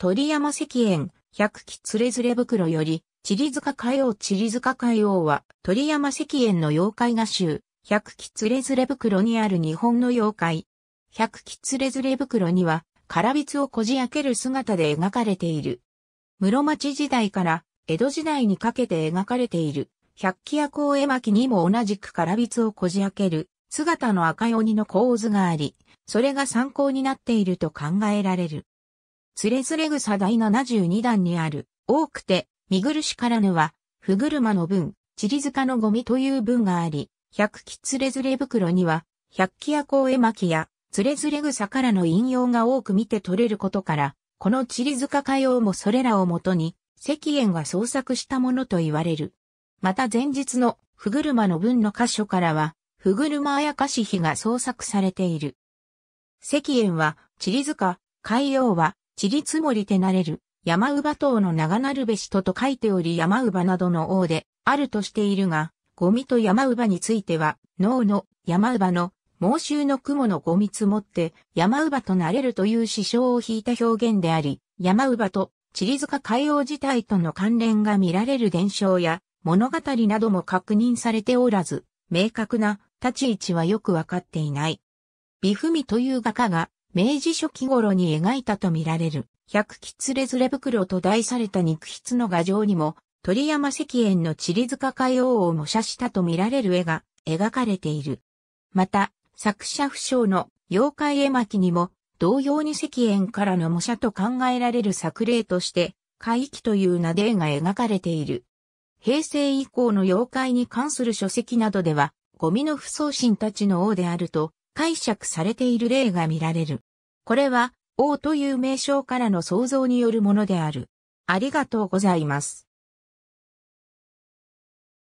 鳥山石園、百鬼連れ連れ袋より、チリ塚海王チリ塚海王は、鳥山石園の妖怪画集、百鬼連れ連れ袋にある日本の妖怪。百鬼連れ連れ袋には、唐筆をこじ開ける姿で描かれている。室町時代から江戸時代にかけて描かれている、百鬼夜行絵巻にも同じく唐筆をこじ開ける姿の赤鬼の構図があり、それが参考になっていると考えられる。つれずれ草第72段にある、多くて、見苦しからぬは、不車の分、地理塚のゴミという文があり、百鬼つれずれ袋には、百鬼夜行絵巻や、つれずれ草からの引用が多く見て取れることから、この地理塚歌謡もそれらをもとに、石燕が創作したものと言われる。また前日の、不車の文の箇所からは、不車あやかし碑が創作されている。石燕は、地理塚、海洋は、ちり積もりてなれる、山乳島等の長なるべしとと書いており山乳などの王で、あるとしているが、ゴミと山乳については、脳の山乳の猛襲の雲のゴミ積もって山乳となれるという思想を引いた表現であり、山乳と地理塚海洋自体との関連が見られる伝承や物語なども確認されておらず、明確な立ち位置はよくわかっていない。美文という画家が明治初期頃に描いたとみられる、百吉れズれ袋と題された肉筆の画像にも、鳥山石燕の地理塚海王を模写したとみられる絵が描かれている。また、作者不詳の妖怪絵巻にも、同様に石燕からの模写と考えられる作例として、海域という名で絵が描かれている。平成以降の妖怪に関する書籍などでは、ゴミの不送信たちの王であると解釈されている例が見られる。これは、王という名称からの想像によるものである。ありがとうございます。